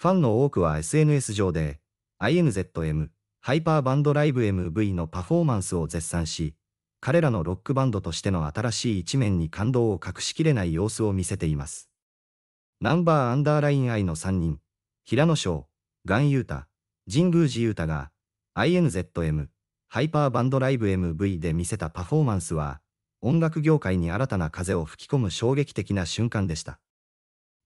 ファンの多くは SNS 上で INZM ハイパーバンドライブ MV のパフォーマンスを絶賛し、彼らのロックバンドとしての新しい一面に感動を隠しきれない様子を見せています。ナンバーアンダーライン I の3人、平野翔、ガンユータ、神宮寺ユータが INZM ハイパーバンドライブ MV で見せたパフォーマンスは、音楽業界に新たな風を吹き込む衝撃的な瞬間でした。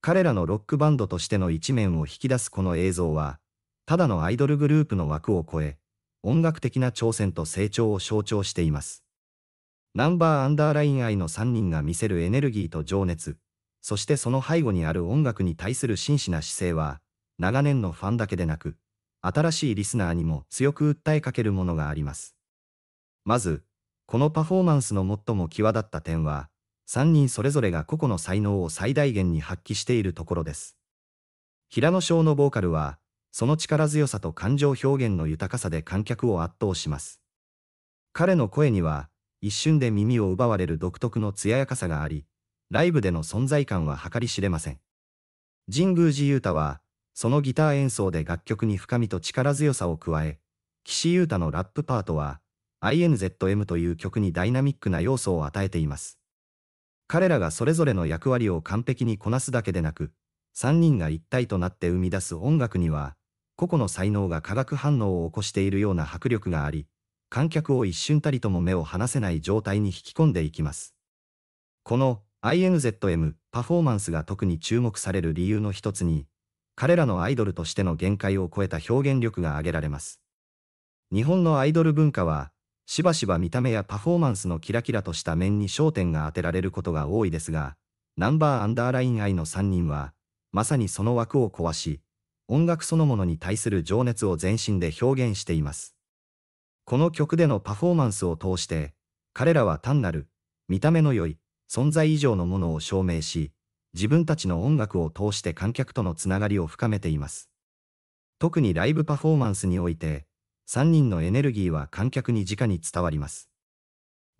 彼らのロックバンドとしての一面を引き出すこの映像は、ただのアイドルグループの枠を超え、音楽的な挑戦と成長を象徴しています。ナンバーアンダーライン愛の3人が見せるエネルギーと情熱、そしてその背後にある音楽に対する真摯な姿勢は、長年のファンだけでなく、新しいリスナーにも強く訴えかけるものがあります。まず、このパフォーマンスの最も際立った点は、3人それぞれが個々の才能を最大限に発揮しているところです。平野翔のボーカルは、その力強さと感情表現の豊かさで観客を圧倒します。彼の声には、一瞬で耳を奪われる独特の艶やかさがあり、ライブでの存在感は計り知れません。神宮寺勇太は、そのギター演奏で楽曲に深みと力強さを加え、岸優太のラップパートは、INZM という曲にダイナミックな要素を与えています。彼らがそれぞれの役割を完璧にこなすだけでなく、3人が一体となって生み出す音楽には、個々の才能が化学反応を起こしているような迫力があり、観客を一瞬たりとも目を離せない状態に引き込んでいきます。この INZM パフォーマンスが特に注目される理由の一つに、彼らのアイドルとしての限界を超えた表現力が挙げられます。日本のアイドル文化は、しばしば見た目やパフォーマンスのキラキラとした面に焦点が当てられることが多いですが、ナンバーアンダーライン愛の3人は、まさにその枠を壊し、音楽そのものに対する情熱を全身で表現しています。この曲でのパフォーマンスを通して、彼らは単なる、見た目の良い、存在以上のものを証明し、自分たちの音楽を通して観客とのつながりを深めています。特にライブパフォーマンスにおいて、3人のエネルギーは観客に直に伝わります。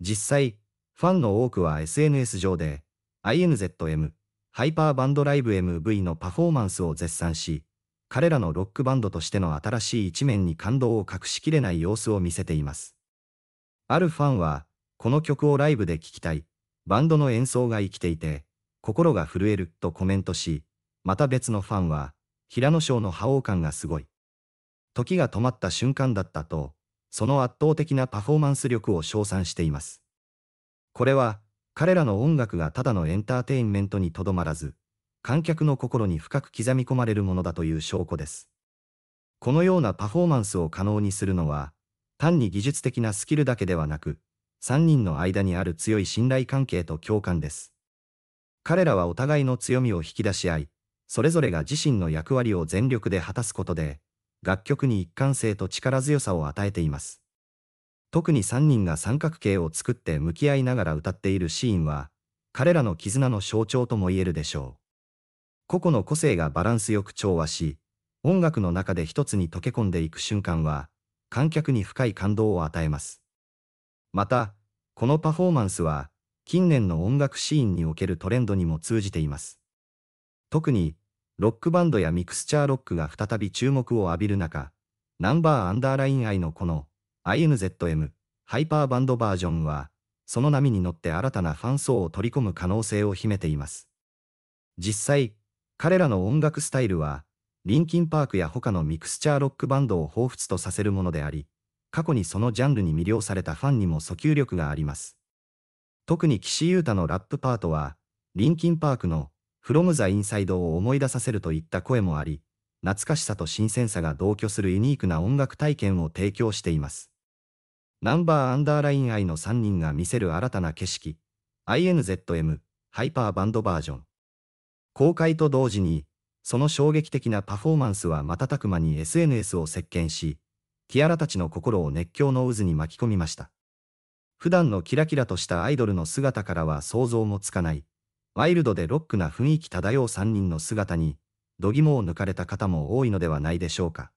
実際、ファンの多くは SNS 上で、INZM、ハイパーバンドライブ MV のパフォーマンスを絶賛し、彼らのロックバンドとしての新しい一面に感動を隠しきれない様子を見せています。あるファンは、この曲をライブで聴きたい、バンドの演奏が生きていて、心が震えるとコメントし、また別のファンは、平野翔の覇王感がすごい。時が止まった瞬間だったと、その圧倒的なパフォーマンス力を称賛しています。これは、彼らの音楽がただのエンターテインメントにとどまらず、観客の心に深く刻み込まれるものだという証拠です。このようなパフォーマンスを可能にするのは、単に技術的なスキルだけではなく、3人の間にある強い信頼関係と共感です。彼らはお互いの強みを引き出し合い、それぞれが自身の役割を全力で果たすことで、楽曲に一貫性と力強さを与えています。特に3人が三角形を作って向き合いながら歌っているシーンは、彼らの絆の象徴とも言えるでしょう。個々の個性がバランスよく調和し、音楽の中で一つに溶け込んでいく瞬間は、観客に深い感動を与えます。また、このパフォーマンスは、近年の音楽シーンにおけるトレンドにも通じています。特に、ロックバンドやミクスチャーロックが再び注目を浴びる中、ナンバーアンダーライン愛のこの INZM ハイパーバンドバージョンは、その波に乗って新たなファン層を取り込む可能性を秘めています。実際、彼らの音楽スタイルは、リンキンパークや他のミクスチャーロックバンドを彷彿とさせるものであり、過去にそのジャンルに魅了されたファンにも訴求力があります。特に岸優太のラップパートは、リンキンパークの from the inside を思い出させるといった声もあり、懐かしさと新鮮さが同居するユニークな音楽体験を提供しています。ナンバーアンダーライン愛の3人が見せる新たな景色、INZM ハイパーバンドバージョン。公開と同時に、その衝撃的なパフォーマンスは瞬く間に SNS を席巻し、ティアラたちの心を熱狂の渦に巻き込みました。普段のキラキラとしたアイドルの姿からは想像もつかない、ワイルドでロックな雰囲気漂う3人の姿に、度肝を抜かれた方も多いのではないでしょうか。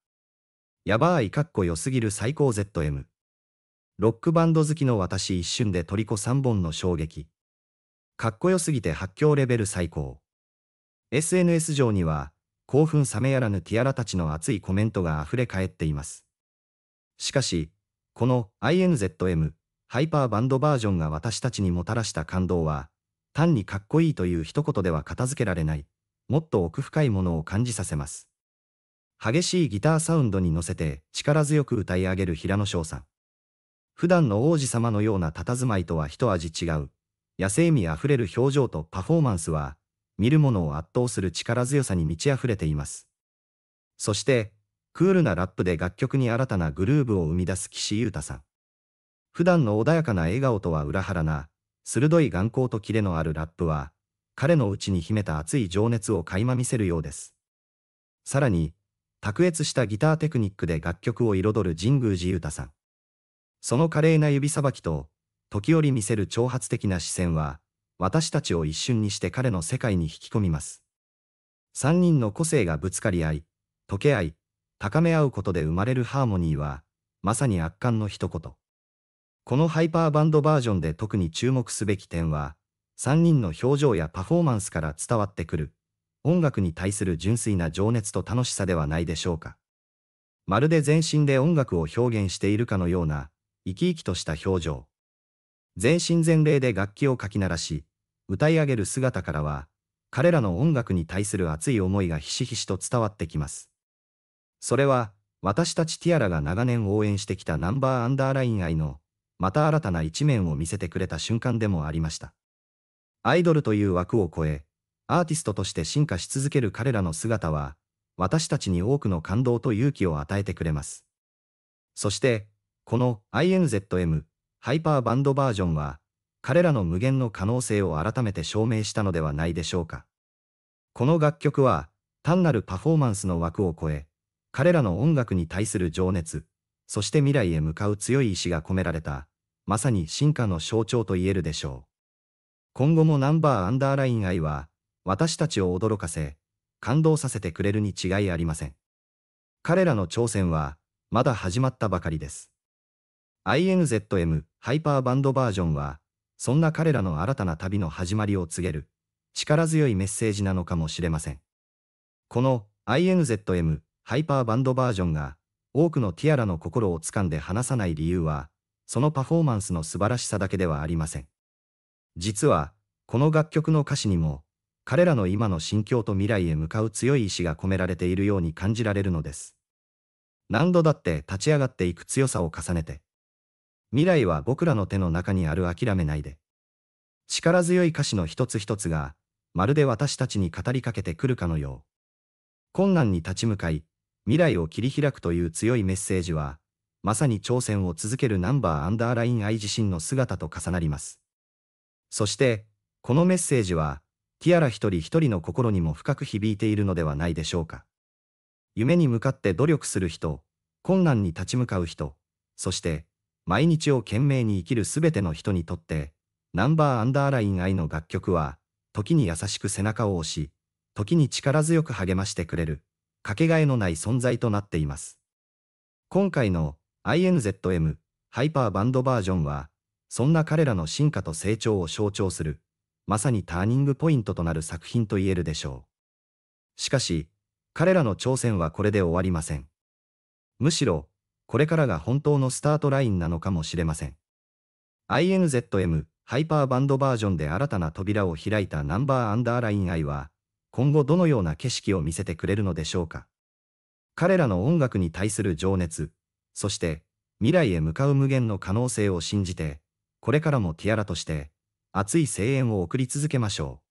やばいかっこよすぎる最高 ZM。ロックバンド好きの私一瞬で虜3本の衝撃。かっこよすぎて発狂レベル最高。SNS 上には、興奮冷めやらぬティアラたちの熱いコメントが溢れ返っています。しかし、この INZM ハイパーバンドバージョンが私たちにもたらした感動は、単にかっこいいという一言では片付けられない、もっと奥深いものを感じさせます。激しいギターサウンドに乗せて力強く歌い上げる平野翔さん。普段の王子様のような佇まいとは一味違う、野生味あふれる表情とパフォーマンスは、見る者を圧倒する力強さに満ち溢れています。そして、クールなラップで楽曲に新たなグルーブを生み出す岸優太さん。普段の穏やかな笑顔とは裏腹な、鋭い眼光とキレのあるラップは、彼の内に秘めた熱い情熱を垣間見せるようです。さらに、卓越したギターテクニックで楽曲を彩る神宮寺太さん。その華麗な指さばきと、時折見せる挑発的な視線は、私たちを一瞬にして彼の世界に引き込みます。三人の個性がぶつかり合い、溶け合い、高め合うことで生まれるハーモニーは、まさに圧巻の一言。このハイパーバンドバージョンで特に注目すべき点は、3人の表情やパフォーマンスから伝わってくる、音楽に対する純粋な情熱と楽しさではないでしょうか。まるで全身で音楽を表現しているかのような、生き生きとした表情。全身全霊で楽器をかき鳴らし、歌い上げる姿からは、彼らの音楽に対する熱い思いがひしひしと伝わってきます。それは、私たちティアラが長年応援してきたナンバーアンダーライン愛のまた新たな一面を見せてくれた瞬間でもありました。アイドルという枠を超え、アーティストとして進化し続ける彼らの姿は、私たちに多くの感動と勇気を与えてくれます。そして、この INZM ハイパーバンドバージョンは、彼らの無限の可能性を改めて証明したのではないでしょうか。この楽曲は、単なるパフォーマンスの枠を超え、彼らの音楽に対する情熱、そして未来へ向かう強い意志が込められた、まさに進化の象徴と言えるでしょう。今後もナンバーアンダーライン愛は、私たちを驚かせ、感動させてくれるに違いありません。彼らの挑戦は、まだ始まったばかりです。INZM ハイパーバンドバージョンは、そんな彼らの新たな旅の始まりを告げる、力強いメッセージなのかもしれません。この INZM ハイパーバンドバージョンが、多くのティアラの心をつかんで離さない理由は、そのパフォーマンスの素晴らしさだけではありません。実は、この楽曲の歌詞にも、彼らの今の心境と未来へ向かう強い意志が込められているように感じられるのです。何度だって立ち上がっていく強さを重ねて。未来は僕らの手の中にある諦めないで。力強い歌詞の一つ一つが、まるで私たちに語りかけてくるかのよう。困難に立ち向かい、未来を切り開くという強いメッセージは、まさに挑戦を続けるナンバーアンダーライン愛自身の姿と重なります。そして、このメッセージは、ティアラ一人一人の心にも深く響いているのではないでしょうか。夢に向かって努力する人、困難に立ち向かう人、そして、毎日を懸命に生きるすべての人にとって、ナンバーアンダーライン愛の楽曲は、時に優しく背中を押し、時に力強く励ましてくれる。かけがえのない存在となっています。今回の INZM ハイパーバンドバージョンは、そんな彼らの進化と成長を象徴する、まさにターニングポイントとなる作品と言えるでしょう。しかし、彼らの挑戦はこれで終わりません。むしろ、これからが本当のスタートラインなのかもしれません。INZM ハイパーバンドバージョンで新たな扉を開いたナンバーアンダーライン愛は、今後どのような景色を見せてくれるのでしょうか。彼らの音楽に対する情熱、そして未来へ向かう無限の可能性を信じて、これからもティアラとして熱い声援を送り続けましょう。